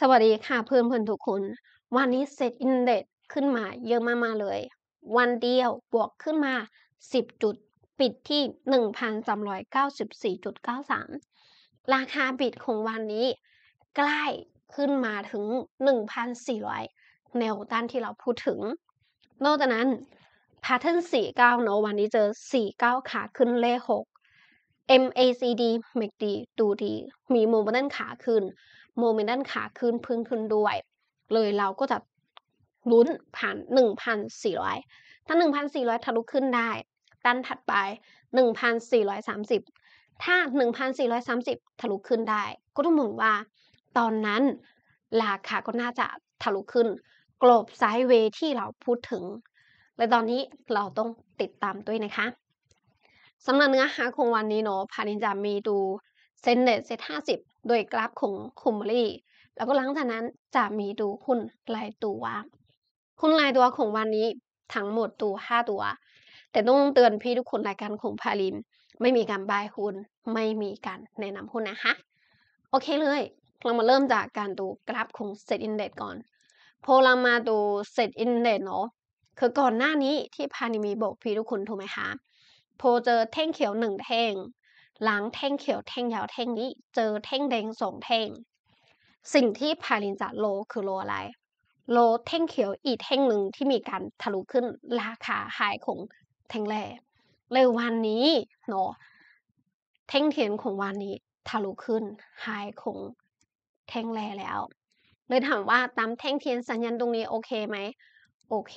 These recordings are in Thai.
สวัสดีค่ะเพื่อนเพื่อนทุกคน วันนี้เซตอินเด็กขึ้นมาเยอะมาก ๆ เลย วันเดียวบวกขึ้นมา 10 จุดปิดที่ 1,394.93ราคาปิดของวันนี้ ใกล้ขึ้นมาถึง 1,400 แนวต้านที่เราพูดถึงนอกจากนั้นพาร์ทเทิร์น49 เนาะวันนี้เจอ 49 ขาขึ้นเลข 6 MACD MACD ดูดีมีโมเมนต์ขาขึ้นโมเมนตัมขาขึ้นพึ่งขึ้น ด้วย เลยเราก็จะลุ้นผ่าน 1,400 ถ้า 1,400ทะลุขึ้นได้้ันถัดไป 1,430 ถ้า 1,430ทะลุขึ้นได้ ก็ต้องมองว่า ตอนนั้นราคาก็น่าจะทะลุขึ้นกลบไซด์เวที่เราพูดถึง และตอนนี้เราต้องติดตามด้วยนะคะสำหรับเนื้อหาของวันนี้เนาะพานินจะมีดูเซ็นเดตเซ็ตห้าสิบโดยกราฟของคุมรีแล้วก็หลังจากนั้นจะมีดูหุ้นายตัวหุ้นายตัวของวันนี้ทั้งหมดตัวห้าตัว แต่ต้องเตือนพี่ทุกคนรายการของพาลิมไม่มีการบายหุ้นไม่มีการแนะนำหุ้นนะคะโอเคเลย เรามาเริ่มจากการดูกราฟของเซตอินเด็กก่อนพอเรามาดูเซตอินเด็กเนาะคือก่อนหน้านี้ที่พานิมีบอกพี่ทุกคนถูกไหมคะพอเจอแท่งเขียวหนึ่งแท่งหลังแท่งเขียวแท่งยาวแท่งนี้ เจอแท่งแดงสองแท่ง สิ่งที่พาลินจะโลคือโลอะไร โลแท่งเขียวอีกแท่งหนึ่งที่มีการทะลุขึ้น ราคาหายของแท่งแรกเลยวันนี้เนาะแท่งเทียนของวันนี้ทะลุขึ้นหายของแท่งแรแล้วเลยถามว่าตามแท่งเทียนสัญญาณตรงนี้ โอเคไหมโอเค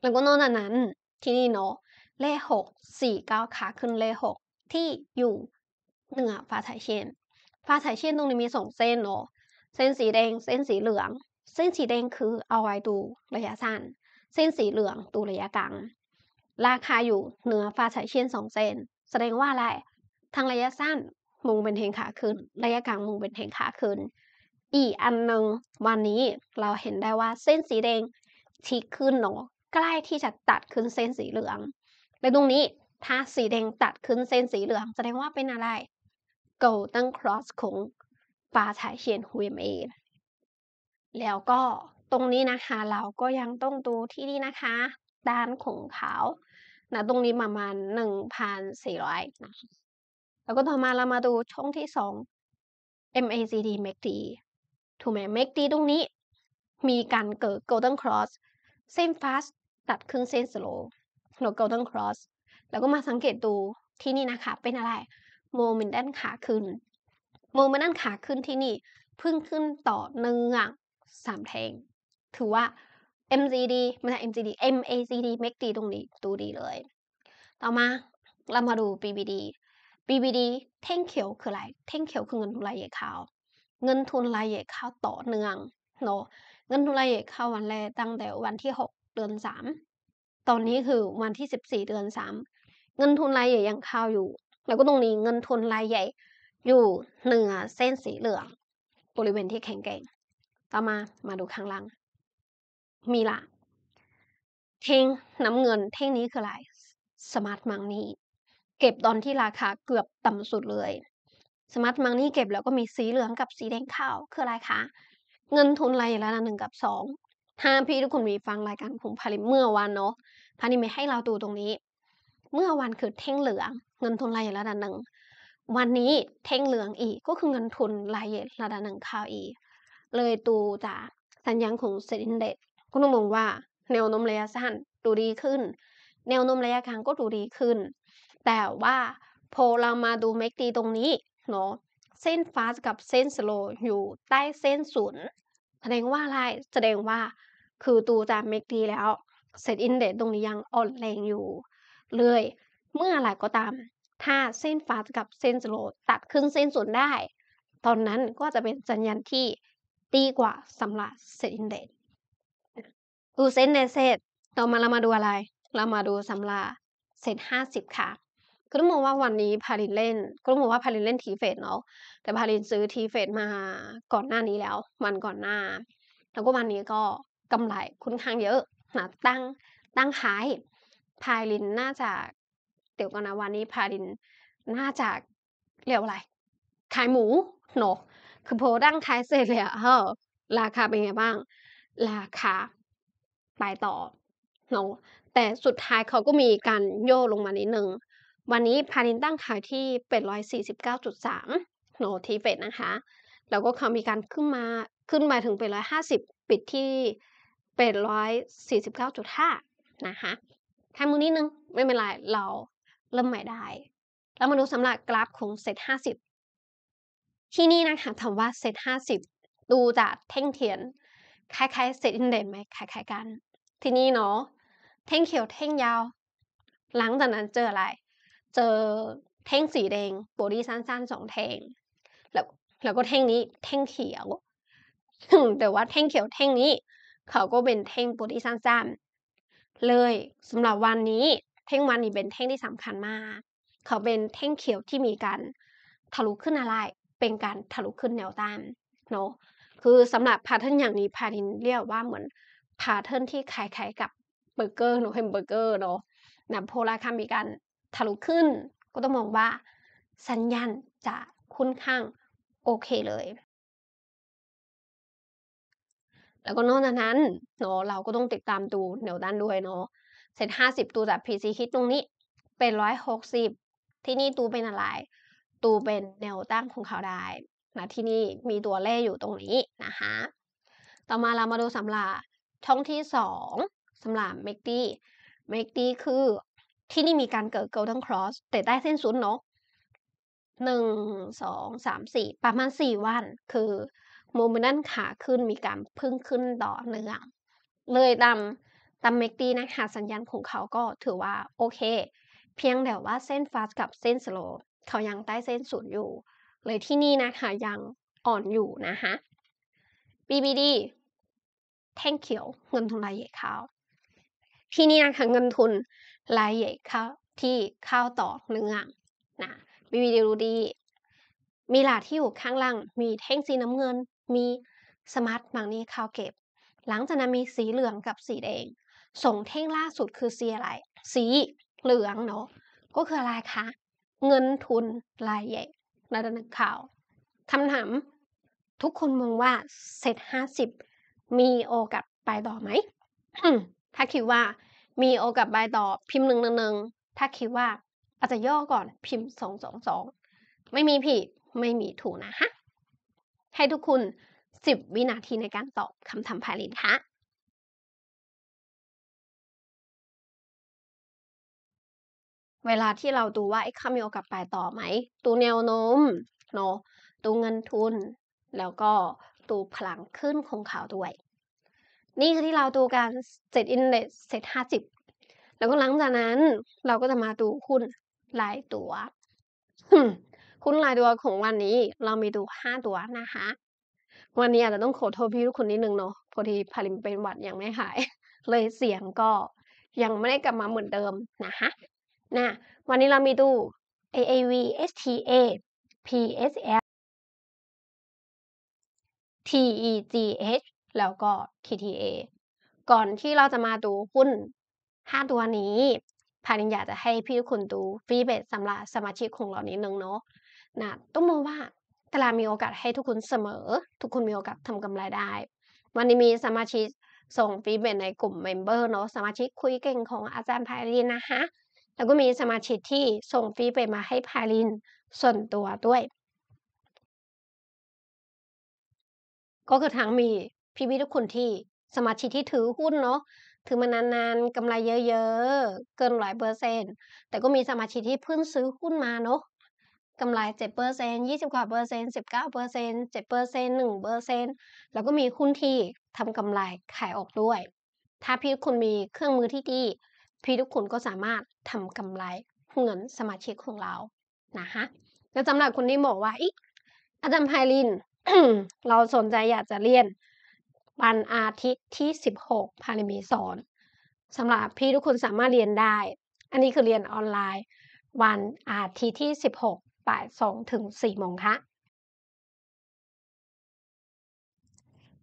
แล้วก็นอกจากนั้น ที่นี่เนาะเลขหกสี่เก้าขาขึ้นเลขหกที่ อยู่ เหนือฟ้าสายเชนฟ้าสายเชนตรงนี้มีสองเส้นเนาะ เส้นสีแดง เส้นสีเหลือง เส้นสีแดงคือเอาไว้ดูระยะสั้น เส้นสีเหลืองดูระยะกลาง ราคาอยู่เหนือฟ้าสายเชนสองเส้นแสดงว่าอะไร ทางระยะสั้นมุงเป็นเทงขาขึ้น ระยะกลางมุงเป็นเทงขาขึ้น อีกอันหนึ่งวันนี้เราเห็นได้ว่าเส้นสีแดงชี้ขึ้นเนาะ ใกล้ที่จะตัดขึ้นเส้นสีเหลือง และตรงนี้ถ้าสีแดงตัดขึ้นเส้นสีเหลืองแสดงว่าเป็นอะไร Golden Cross ของฟ้าฉายเชียนฮุยเม แล้วก็ตรงนี้นะคะเราก็ยังต้องดูที่นี่นะคะ ด้านของเขานะตรงนี้ประมาณหนึ่งพันสี่ร้อะแล้วก็ต่อมาเรามาดูช่องที่สอง MACD MACD ถูกไหม MACD ตรงนี้ มีการเกิด Golden Cross เส้น fast ตัดขึ้นเส้น slow หรือ Golden Cross แล้วก็มาสังเกตดูที่นี่นะคะเป็นอะไรโมเมนตัมขาขึ้นโมเมนตัมขาขึ้นที่นี่ พึ่งขึ้นต่อเนื่องสามแทงถือว่า MCD ไม่ใช่ MCD MACD m a ด d ตรงนี้ดูดีเลยต่อมาเรามาดู BBD BBD เท่งเขียวคืออะไรเท่งเขียวคือเงินทุนรายใหญ่ข้าเงินทุนรายใหญ่ข้าต่อเนื่องเนาะเงินทุนรายใหญ่ข้าวันแรกตั้งแต่วันที่6เดือน3ตอนนี้คือวันที่14เดือน3เงินทุนรายใหญ่ยังเข้าอยู่ แล้วก็ตรงนี้เงินทุนรายใหญ่ อยู่เหนือเส้นสีเหลืองบริเวณที่แข็งแกร่งต่อมามาดูข้างล่าง มีละเท่งน้ำเงินเท่งนี้คืออะไร สมาร์ทมังนี่เก็บตอนที่ราคาเกือบต่ำสุดเลย สมาร์ทมังนี่เก็บแล้วก็มีสีเหลืองกับสีแดงเข้าคืออะไรคะ เงินทุนรายละหนึ่งกับสองถ้าพี่ทุกคนมีฟังรายการผมพาริเมื่อวานเนาะพาริเมให้เราดูตรงนี้เมื่อวันคือเท่งเหลืองเงินทุนรายใหญ่ระดับหนึ่ง วันนี้เท่งเหลืองอีกก็คือเงินทุนรายใหญ่ระดับหนึ่งข่าวอีก เลยตูจากสัญญาณของเซ็นดินเด็ก็ต้องมองว่าแนวโน้มระยะสั้นดูดีขึ้น แนวโน้มระยะกลางก็ดูดีขึ้น แต่ว่าพอเรามาดูเมกดีตรงนี้เนาะเส้นฟาสกับเส้นสโลอยู่ใต้เส้นศูนย์ แสดงว่าอะไรแสดงว่า คือตูจากเมกดีแล้วเซตอินเดตตรงนี้ยังอ่อนแรงอยู่เลยเมื่อไหร่ก็ตามถ้าเส้นฟาสกับเส้นสโลตัดครึ่งเส้นส่วนได้ ตอนนั้นก็จะเป็นสัญญาณที่ดีกว่าสำหรับเซ็นเดตดูเซตในเซตต่อมาเรามาดูอะไร เรามาดูสำหรับเซ็นห้าสิบค่ะก็ต้องมองว่าวันนี้พาลินเล่นก็ต้องมองว่าพาลินเล่นทีเฟดเนาะแต่พาลินซื้อทีเฟดมาก่อนหน้านี้แล้ววันก่อนหน้า แล้วก็วันนี้ก็กำไรคุ้นข้างเยอะนะตั้งตั้งขายพาลินน่าจะเดี๋ยวกอนนะวันนี้พาลินน่าจะเรียกว่าอะไร ขายหมูเนคือโพดั้งขายเสร็จเลยเออราคาเป็นไงบ้าง ราคา ไปต่อเนาะแต่สุดท้ายเขาก็มีการโย่ลงมานิดนึง วันนี้พาลินตั้งขายที่เป็ดร้อยสี่สิบเก้าจุดสามโนทีเป็ดนะคะ แล้วก็เขามีการขึ้นมาขึ้นมาถึงเป็ดร้อยห้าสิบปิดที่เป็ดร้อยสี่สิบเก้าจุดห้านะคะทำมือนิดนึงไม่เป็นไร เราเริ่มใหม่ได้แล้วมาดูสำหรับกราฟของเซตห้าสิบที่นี่นะคะถามว่าเซตห้าสิบดูจากเท่งเทียน คล้ายคล้ายเซตอินเดนไหมคล้ายคล้ายกัน ที่นี่เนาะเท่งเขียวเท่งยาว หลังจากนั้นเจออะไร เจอเท่งสีแดงโบดี้สั้นๆ สองเท่งแล้วแล้วก็เท่งนี้เท่งเขียวแต่ว่าเท่งเขียวเท่งนี้เขาก็เป็นเท่งโบดี้สั้นๆเลยสำหรับวันนี้เท่งวันนี้เป็นเท่งที่สำคัญมาก เขาเป็นเท่งเขียวที่มีการทะลุขึ้นอะไรเป็นการทะลุขึ้นแนวต้านเนาะคือสำหรับพาเทิร์นอย่างนี้พาทินเรียกว่าเหมือนพาเทิร์นที่คล้ายๆกับเบอร์เกอร์เนาะเฮมเบอร์เกอร์เนาะนะโพลาคามีการทะลุขึ้น ก็ต้องมองว่าสัญญาณจะคุ้นข้างโอเคเลยแล้วก็นอกจากนั้นเนาะเราก็ต้องติดตามดูแนวด้านด้วยเนาะเซ็ตห้าสิบตัวจาก PC คิดตรงนี้ เป็นร้อยหกสิบที่นี่ตูเป็นอะไร ตูเป็นแนวตั้งของเขาได้ นะที่นี่มีตัวเลขอยู่ตรงนี้นะคะต่อมาเรามาดูสำหรับช่องที่สองสำหรับเมกตี้เมกตี้คือ ที่นี่มีการเกิดกิลทั้งครอสแต่ใต้เส้นศูนย์เนาะหนึ่งสองสามสี่ประมาณสี่วันคือโมเมนต์ขาขึ้นมีการพึ่งขึ้นต่อเนื่องเลยตามตามเมกตีนะคะสัญญาณของเขาก็ถือว่า โอเค เพียงแต่ว่าเส้นฟาสกับเส้นสโลเขายังใต้เส้นศูนย์อยู่ เลยที่นี่นะคะยังอ่อนอยู่นะคะ BBD แท่งเขียวเงินทุนรายใหญ่เข้าที่นี่นะคะเงินทุนรายใหญ่เข้าที่เข้าต่อเนื่องนะ BBD ดูดี มีหลาที่อยู่ข้างล่าง มีแท่งสีน้ำเงินมีสมาร์ทมังนี่เข้าเก็บหลังจากนั้นมีสีเหลืองกับสีแดงส่งเท่งล่าสุดคือสีอะไร สีเหลืองเนาะก็คืออะไรคะ เงินทุนรายใหญ่ระดับข่าวคำถามทุกคนมองว่าเสร็จห้าสิบมีโอกาสไปต่อไหมถ้าคิดว่ามีโอกาสไปต่อ พิมพ์หนึ่งหนึ่งถ้าคิดว่าอาจจะย่อก่อนพิมพ์สองสองสองไม่มีผิดไม่มีถูกนะฮะให้ทุกคุณ 10 วินาทีในการตอบคำถามพาลินค่ะเวลาที่เราดูว่าไอ้คำมีโอกาสไปต่อไหมตัวแนวโน้มเนาะตวเงินทุน แล้วก็ตัวพลังขึ้นของข่าวด้วย นี่คือที่เราดูการเซตอินเด็กเซตห้าสิบแล้วก็หลังจากนั้น เราก็จะมาดูหุ้นรายตัวคุณรายตัวของวันนี้เรามีดูห้าตัวนะคะ วันนี้อาจจะต้องขอโทษพี่ทุกคนนิดนึงเนาะพอดีพาริมเป็นหวัดยังไม่หาย เลยเสียงก็ยังไม่ได้กลับมาเหมือนเดิมนะคะนะวันนี้เรามีดู AAV STA PSL TEGH แล้วก็ TTA ก่อนที่เราจะมาดูหุ้นห้าตัวนี้พารินอยากจะให้พี่ทุกคนดูฟีเบทสำหรับสมาชิกของเรานิดนึงเนาะนะต้องมองว่าตลาดมีโอกาสให้ทุกคนเสมอ ทุกคนมีโอกาสทำกำไรได้ วันนี้มีสมาชิกส่งฟีดแบ็ในกลุ่มเมมเบอร์เนาะ สมาชิกคุยเก่งของอาจารย์พายลินนะคะ แล้วก็มีสมาชิกที่ส่งฟีดแบ็มาให้พายลิน ส่วนตัวด้วย ก็คือทั้งมีพี่พี่ทุกคนที่สมาชิกที่ถือหุ้นเนาะ ถือมานานๆกำไรเยอะๆเกินร้อยเปอร์เซ็นต์แต่ก็มีสมาชิกที่เพิ่งซื้อหุ้นมาเนาะกำไร7% 20กว่าเปอร์เซ็นต์19เปอร์เซ็นต์7เปอร์เซ็นต์1เปอร์เซ็นต์แล้วก็มีหุ้นที่ทำกำไรขายออกด้วย ถ้าพี่ทุกคนมีเครื่องมือที่ดี พี่ทุกคนก็สามารถทำกำไรเงินสมาชิกของเรา นะฮะแล้วสำหรับคนที่บอกว่าอีอาจารย์ไพลินเราสนใจอยากจะเรียน วันอาทิตย์ที่16พาลิมีสอนสำหรับพี่ทุกคนสามารถเรียนได้ อันนี้คือเรียนออนไลน์ วันอาทิตย์ที่16บ่ายสองถึงสี่โมงค่ะ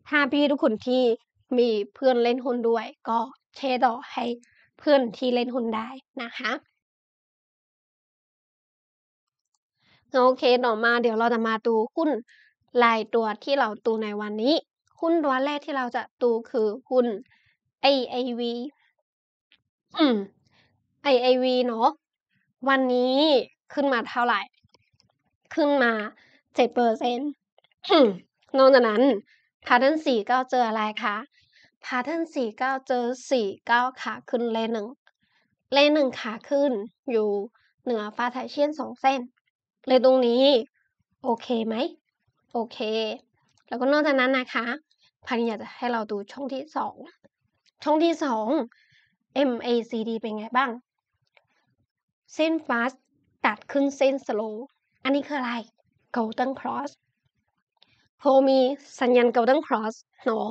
ถ้าพี่ทุกคนที่มีเพื่อนเล่นหุ้นด้วยก็แชร์ต่อให้เพื่อนที่เล่นหุ้นได้นะคะโอเคต่อมาเดี๋ยวเราจะมาดูหุ้นรายตัวที่เราตูในวันนี้หุ้นตัวแรกที่เราจะตูคือหุ้น AIV อืม AIV เนาะวันนี้ขึ้นมาเท่าไหร่ขึ้นมาเจ็ดเปอร์เซ็นต์นอกจากนั้นพาร์ทเทนสี่เก้าเจออะไรคะพาร์ทเทนสี่เก้าเจอสี่เก้าขาขึ้นเลนหนึ่ง เลนหนึ่งขาขึ้น อยู่เหนือฟ้าไทเชียนสองเส้นเลยตรงนี้ โอเคไหม โอเค แล้วก็นอกจากนั้นนะคะพันอยากจะให้เราดูช่องที่สองช่องที่สอง MACD เป็นไงบ้าง เส้นฟาสตัดขึ้นเส้นสโลวอันนี้คืออะไร Golden Cross โพมีสัญญาณ Golden Cross เนาะ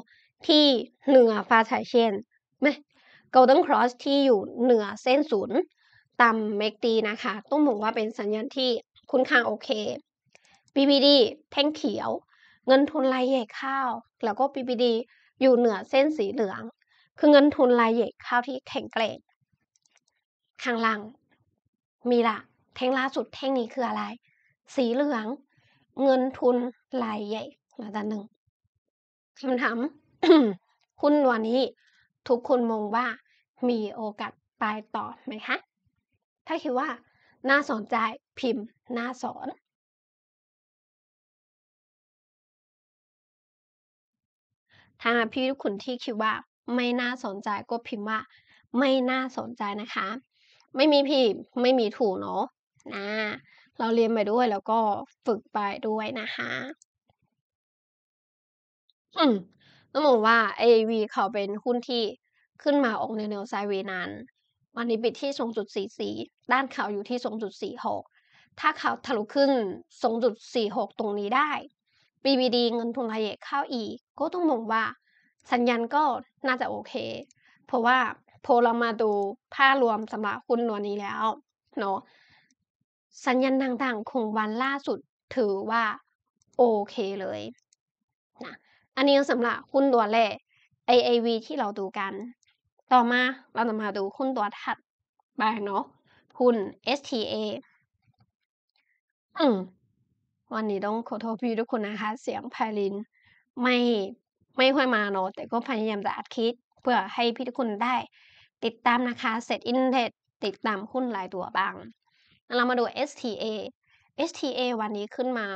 ที่เหนือฟ้าฉายเช่นไม่ Golden Cross ที่อยู่เหนือเส้นศูนย์ ต่ำเมกตีนะคะ ต้องบอกว่าเป็นสัญญาณที่คุ้นค้าโอเค BBD แท่งเขียว เงินทุนรายใหญ่ข้าว แล้วก็ BBD อยู่เหนือเส้นสีเหลือง คือเงินทุนรายใหญ่ข้าวที่แข็งแกร่งข้างล่างมีละแท่งล่าสุดแท่งนี้คืออะไรสีเหลืองเงินทุนลายใหญ่ระดับหนึ่งคำถามหุ้นันนี้ทุกคนมองว่ามีโอกาสไปต่อไหมคะถ้าคิดว่า น่าสนใจพิมพ์ น่าสอนถ้าพี่ทุกคนที่คิดว่า ไม่น่าสนใจก็พิมพ์ว่าไม่น่าสนใจนะคะ ไม่มีพิมพ์ไม่มีถูกเนาะนะเราเรียนไปด้วย แล้วก็ฝึกไปด้วยนะคะ อืมต้องบอกว่า a v เขาเป็นหุ้นที่ขึ้นมาออกในแนวไซเวนันวันนี้ปิดที่งจุดสสีี่ด้านข่าวอยู่ที่สงจุดี่หก ถ้าข่าวทะลุขึ้นสงจุดี่หกตรงนี้ได้ BBD เงินทุนรายเข้าอีก ก็ต้องมองว่า สัญญาณก็น่าจะโอเค เพราะว่าพอเรามาดูภาพรวมสำหรับหุ้นตัวนี้แล้ว เนาะสัญญาณต่างๆของวันล่าสุดถือว่า โอเคเลยนะอันนี้สำหรับหุ้นตัวแรก AAV ที่เราดูกัน ต่อมาเราจะมาดูหุ้นตัวถัดไปเนาะหุ้น STA อืม วันนี้ต้องขอโทษพี่ทุกคนนะคะ เสียงายลินไม่ไม่ค่อยมาเนาะ แต่ก็พยายามจะอัดคลิปเพื่อให้พี่ทุกคนได้ติดตามนะคะ เสร็จอินเทรติดตามหุ้นรายตัวบ้างเรามาดู STA STA วันนี้ขึ้นมา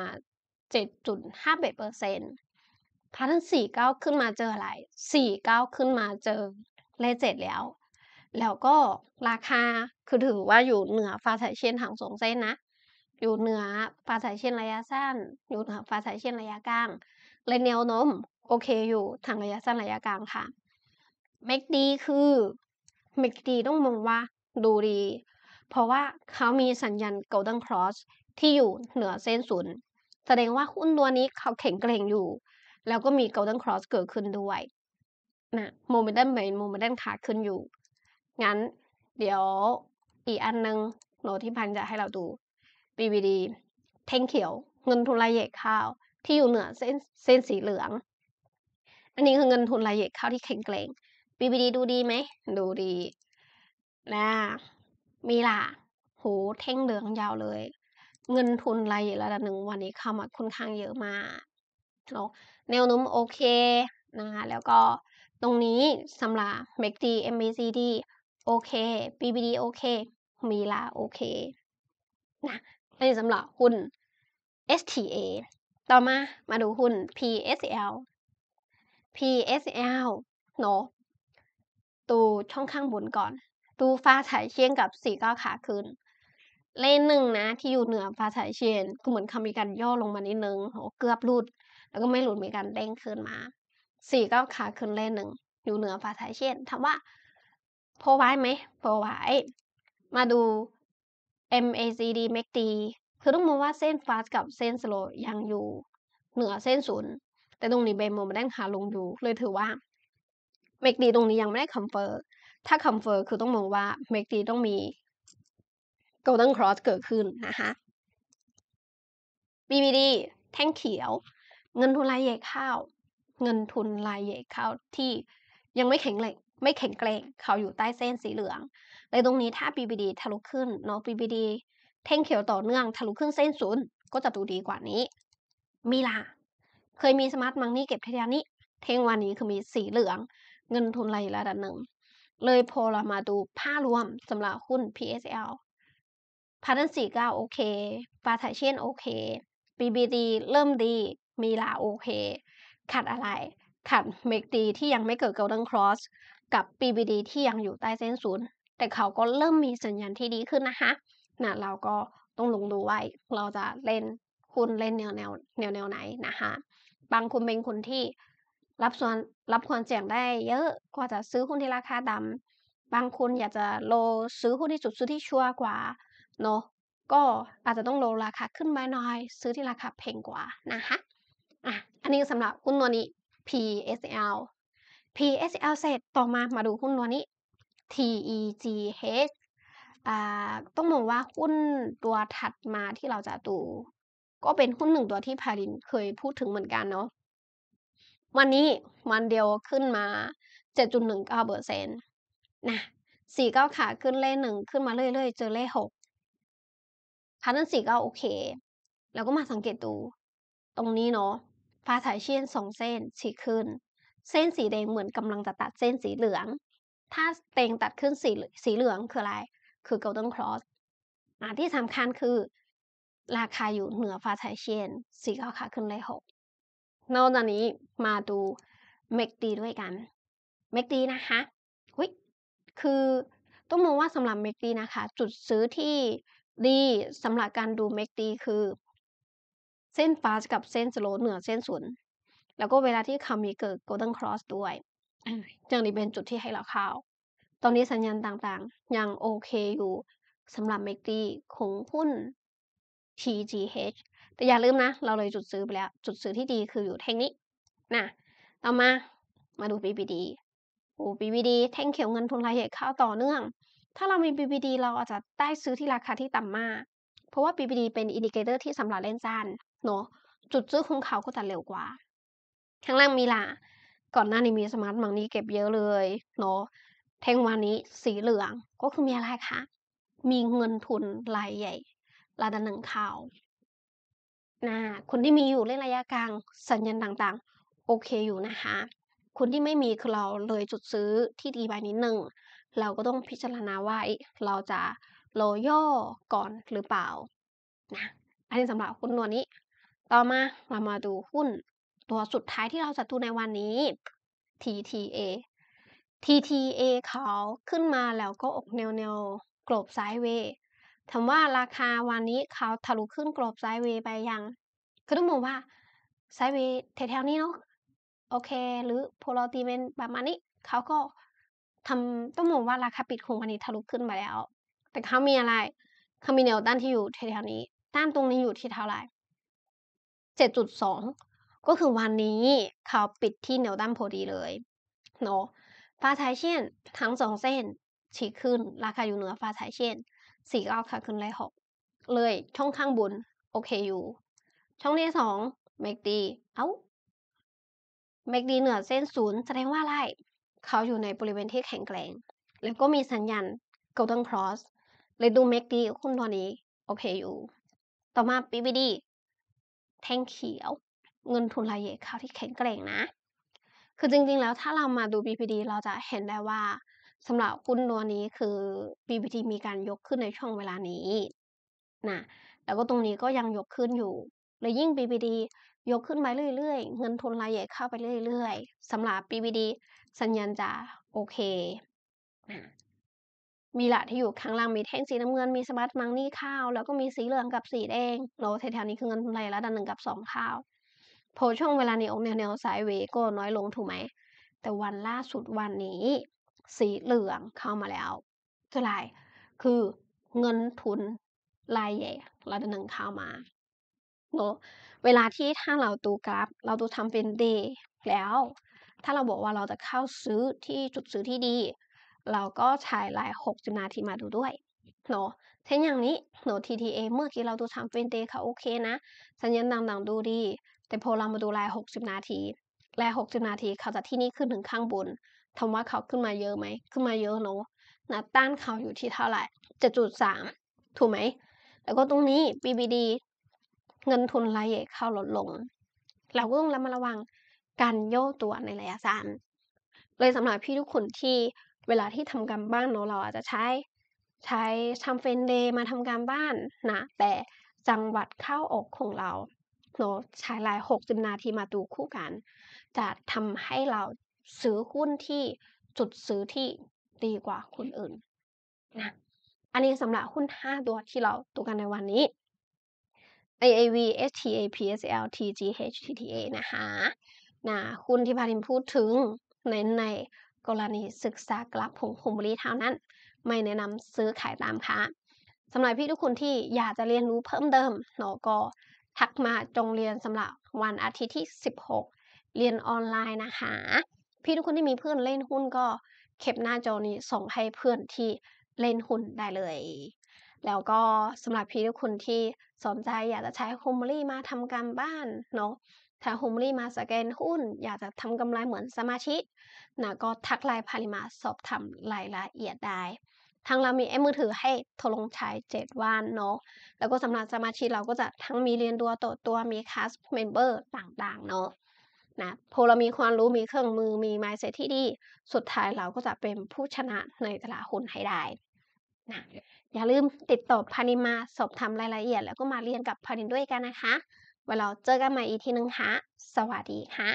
7.58%พาร์ทสี่เก้าขึ้นมาเจออะไร4ี่เก้าขึ้นมาเจอเลเจ็ดแล้ว แล้วก็ราคา คือถือว่าอยู่เหนือฟ้าสายเชนทางสองเส้นนะ อยู่เหนือฟ้าสายเชนระยะสั้น อยู่เหนือฟ้าสายเชนระยะกลางเลยแนวโน้มโอเค อยู่ทางระยะสั้นระยะกลางค่ะ เมกดีคือ เมกดีต้องมองว่าดูดีเพราะว่าเขามีสัญญาณ Golden Cross ที่อยู่เหนือเส้นศูนย์แสดงว่าหุ้นตัวนี้เขาแข็งเกรงอยู่ แล้วก็มี Golden Cross เกิดขึ้นด้วย นะโมเมนตัมเป็นโมเมนตัมขาขึ้นอยู่ งั้นเดี๋ยวอีกอันนึงโนที่พันจะให้เราดู BBD เท่งเขียวเงินทุนรายใหญ่ข้าวที่อยู่เหนือเส้นเส้นสีเหลือง อันนี้คือเงินทุนรายใหญ่ข้าวที่แข็งแกร่ง BBD ดูดีไหมดูดี นะมีล่ะ โหเท่งเหลืองยาวเลย เงินทุนรายระดับหนึ่งวันนี้เข้ามาค่อนข้างเยอะมาเนาะแนวโน้มโอเคนะคะ แล้วก็ตรงนี้สำหรับ MACD MACD โอเค BBD โอเค มีลาโอเค นะ นี่สำหรับหุ้น STA ต่อมามาดูหุ้น PSL PSL เนาะตัวช่องข้างบนก่อนดูฟ้าไถเชียงกับสี่ก้าขาขึ้นเลนหนึ่งนะ ที่อยู่เหนือฟ้าไถเชียงก็เหมือนคำมีการย่อลงมานิดนึงโหเกือบหลุด แล้วก็ไม่หลุดมีการเด้งขึ้นมาสี่ก้าขาขึ้นเลนหนึ่งอยู่เหนือฟ้าไถเชียงถามว่าโพไว้ไหมโพไว้มาดู MACD MACD คือต้องมองว่าเส้นฟาสกับเส้นสโลยังอยู่เหนือเส้นศูนย์ แต่ตรงนี้เบมโมมันได้ขาลงอยู่ เลยถือว่าเมกดีตรงนี้ยังไม่ได้คอมเฟิร์ถ้าคำเฟอร์คือต้องมองว่าเมกตีต้องมี golden cross เกิดขึ้นนะคะ BBD แท่งเขียว เงินทุนรายใหญ่ข้าว เงินทุนรายใหญ่ข้าวที่ยังไม่แข็งแรงไม่แข็งแกร่งเขาอยู่ใต้เส้นสีเหลืองเลยตรงนี้ถ้า BBD ทะลุขึ้นเนาะ BBD แท่งเขียวต่อเนื่องทะลุขึ้นเส้นศูนย์ ก็จะดูดีกว่านี้ มีลาเคยมีสมาร์ทมังนี่เก็บเดียวนี้ เท่งวันนี้คือมีสีเหลือง เงินทุนรายระดับหนึ่งเลยพอเรามาดูภาพรวมสำหรับหุ้น PSL พาร์ทสี่ก็โอเคฟาทาเชนโอเค BBD เริ่มดี มีลาโอเค ขัดอะไร ขัดเมกดีที่ยังไม่เกิด Golden Cross กับ BBD ที่ยังอยู่ใต้เส้นศูนย์ แต่เขาก็เริ่มมีสัญญาณที่ดีขึ้นนะคะนะเราก็ต้องลงดูไว้ เราจะเล่นคุณเล่นแนวแนวแนวแนวไหนนะคะ บางคุณเป็นคนที่รับส่วนรับความเสี่ยงได้เยอะกว่าจะซื้อหุ้นที่ราคาดำ บางคนอยากจะโลซื้อหุ้นที่สุดซื้อที่ชัวร์กว่าเนาะก็อาจจะต้องโลราคาขึ้นมาหน่อย ซื้อที่ราคาแพงกว่านะคะอ่ะอันนี้สำหรับหุ้นตัวนี้ PSL PSL เสร็จต่อมามาดูหุ้นตัวนี้ TEGH อ่าต้องมองว่าหุ้นตัวถัดมาที่เราจะดูก็เป็นหุ้นหนึ่งตัวที่พารินเคยพูดถึงเหมือนกันเนาะวันนี้ วันเดียวขึ้นมา 7.19เปอร์เซ็นต์นะสี่เก้าขาขึ้นเลขหนึ่งขึ้นมาเรื่อยๆ เจอเลขหกพัรนั้นสี่เก้าโอเค แล้วก็มาสังเกตดู ตรงนี้เนาะฟ้าสายเชียนสองเส้นฉีกขึ้น เส้นสีแดงเหมือนกำลังจะตัดเส้นสีเหลือง ถ้าเตงตัดขึ้นสีสีเหลืองคืออะไร คือ golden cross อ่าที่สำคัญคือ ราคาอยู่เหนือฟ้าสายเชียนสี่เก้าขาขึ้นเลขหกนอกจากนี้มาดูเมกตีด้วยกัน เมกตีนะคะคือต้องมองว่าสำหรับเมกตีนะคะ จุดซื้อที่ดีสำหรับการดูเมกตีคือ เส้นฟาสกับ เส้นสโลเหนือเส้นศูนย์แล้วก็เวลาที่เขามีเกิดโกลเด้นครอสด้วยจึงนี้เป็นจุดที่ให้เราเข้าตอนนี้สัญญาณต่างๆ ยังโอเคอยู่สำหรับเมกตีของหุ้น TGH แต่อย่าลืมนะ เราเลยจุดซื้อไปแล้ว จุดซื้อที่ดีคืออยู่แท่งนี้นะ ต่อมา มาดู BBD โอ้ BBD แท่งเขียวเงินทุนรายใหญ่เข้าต่อเนื่อง ถ้าเรามี BBD เราอาจจะได้ซื้อที่ราคาที่ต่ำมาก เพราะว่า BBD เป็นอินดิเคเตอร์ที่สำหรับเล่นสั้นเนาะจุดซื้อของเขาก็จะเร็วกว่าข้างล่างมีล่ะก่อนหน้านี้มีสมาร์ทมังนี้เก็บเยอะเลยเนาะแท่งวันนี้สีเหลือง ก็คือมีอะไรคะมีเงินทุนรายใหญ่ระดับหนึ่งข่าวนะ คนที่มีอยู่เล่นระยะกลางสัญญาณต่าง ๆ โอเคอยู่นะคะ คนที่ไม่มีคือเราเลยจุดซื้อที่ดีไปนิดหนึ่ง เราก็ต้องพิจารณาว่าเราจะโลย่อก่อนหรือเปล่านะ อันนี้สำหรับหุ้นตัวนี้ ต่อมาเรามาดูหุ้น ตัวสุดท้ายที่เราจะดูในวันนี้ TTA TTA เขาขึ้นมาแล้วก็อกแนวแนวกลบซ้ายเวถามว่าราคาวันนี้เขาทะลุขึ้นกรอบไซด์เวย์ไปยังคือต้องมองว่าไซด์เวย์แถวๆนี้เนาะโอเคหรือโพลารีเมนประมาณนี้เขาก็ทำต้องมองว่าราคาปิดของวันนี้ทะลุขึ้นมาแล้ว แต่เขามีอะไรเขามีแนวต้านที่อยู่แถวๆนี้ต้านตรงนี้อยู่ที่เท่าไหร่เจ็ดจุดสองก็คือวันนี้เขาปิดที่แนวต้านพอดีเลยเนาะฟ้าไทยเช่นทั้งสองเส้น ฉีกขึ้นราคาอยู่เหนือฟ้าไทยเช่นสี่เก้าค่ะขึ้นเล่หกเลยช่องข้างบนโอเคอยู่ ช่องที่สองเมกดีเอ้าเมกดีเหนือเส้นศูนย์แสดงว่าไรเขาอยู่ในบริเวณที่แข็งแกร่งแล้วก็มีสัญญาณเก l ตังครอสเลยดูเมกดีคุณตอนนี้โอเคอยู่ ต่อมาปีีดีแท่งเขียว เงินทุนรายใหญ่เขาที่แข็งแกร่งนะ คือจริงๆแล้วถ้าเรามาดู BPD เราจะเห็นได้ว่าสำหรับหุ้นตัวนี้คือ BBT มีการยกขึ้นในช่วงเวลานี้นะ แล้วก็ตรงนี้ก็ยังยกขึ้นอยู่ และยิ่ง b b t ยกขึ้นไปเรื่อยๆ เงินทุนรายใหญ่เข้าไปเรื่อยๆ สำหรับ b b t สัญญาณจะโอเค มีหละที่อยู่ข้างล่างมีแท่งสีน้ำเงิน มีสมาร์ทมังนี่ข้าว แล้วก็มีสีเหลืองกับสีแดงโลแถวๆนี้คือเงินทุนรายระดับหนึ่งกับสองข้าว พอช่วงเวลานี้องแนวแนวสายเวก็น้อยลงถูกไหม แต่วันล่าสุดวันนี้สีเหลืองเข้ามาแล้วเท่าไรคือเงินทุนรายใหญ่ระดับหนึ่งเข้ามาเนาะ เวลาที่ถ้าเราดูกราฟเราดูทำเป็นเดย์แล้ว ถ้าเราบอกว่าเราจะเข้าซื้อที่จุดซื้อที่ดี เราก็ใช้ลายิบนาทีมาดูด้วยเนาะ เช่นอย่างนี้เนาะ TTA เมื่อกี้เราดูทำเป็นเดย์เขาโอเคนะ สัญญาณต่างๆดูดี แต่พอเรามาดูลายิบนาทีลายิบนาทีเขาจะที่นี่ขึ้นถึงข้างบนถามว่าเขาขึ้นมาเยอะไหมขึ้นมาเยอะเนาะนะต้านเขาอยู่ที่เท่าไหร่เจ็ดจุดสามถูกไหม แล้วก็ตรงนี้ BBD เงินทุนรายใหญ่เข้าลดลง เราก็ต้องระมัดระวังการโยกตัวในระยะสั้นเลยสำหรับพี่ทุกคนที่เวลาที่ทำการบ้านเนาะเราอาจจะใช้ใช้ทำเฟนเดย์มาทำการบ้าน นะ แต่จังหวัดเข้าออกของเราเนาะใช้ลายหกิบนาทีมาดูคู่กัน จะทำให้เราซื้อหุ้นที่จุดซื้อที่ดีกว่าคนอื่นนะ อันนี้สำหรับหุ้น5ตัวที่เราดูกันในวันนี้ AAV STA PSL TGH TTA นะคะ นะหุ้นที่พาทิมพูดถึงในในกรณีศึกษากลับของคุมริเท่านั้น ไม่แนะนำซื้อขายตามค้าสำหรับพี่ทุกคนที่อยากจะเรียนรู้เพิ่มเติม หนอก็ทักมาจงเรียนสำหรับวันอาทิตย์ที่16 เรียนออนไลน์นะคะพี่ทุกคนที่มีเพื่อนเล่นหุ้นก็เก็บหน้าจอนี้ส่งให้เพื่อนที่เล่นหุ้นได้เลย แล้วก็สำหรับพี่ทุกคนที่สนใจอยากจะใช้โฮมรี่มาทำการบ้านเนาะถ้าโฮมรี่มาสแกนหุ้น อยากจะทำกำไรเหมือนสมาชิกนะก็ทักไลน์พาริมาสอบถามรายละเอียดได้ทางเรามีแอปมือถือให้ทดลองใช้7วันเนาะแล้วก็สำหรับสมาชิกเราก็จะทั้งมีเรียนตัวต่อตัวมีคลาสเมมเบอร์ต่าง ๆ เนาะนะพอเรามีความรู้มีเครื่องมือมีไม n เ s e ที่ดี สุดท้ายเราก็จะเป็นผู้ชนะในตลาดหุ้นให้ได้นะอย่าลืมติดต่อพานิมาสอบถามรายละเอียดแล้วก็มาเรียนกับพานินด้วยกันนะคะ วันเราเจอกันใหม่อีกทีนึงฮะสวัสดีฮะ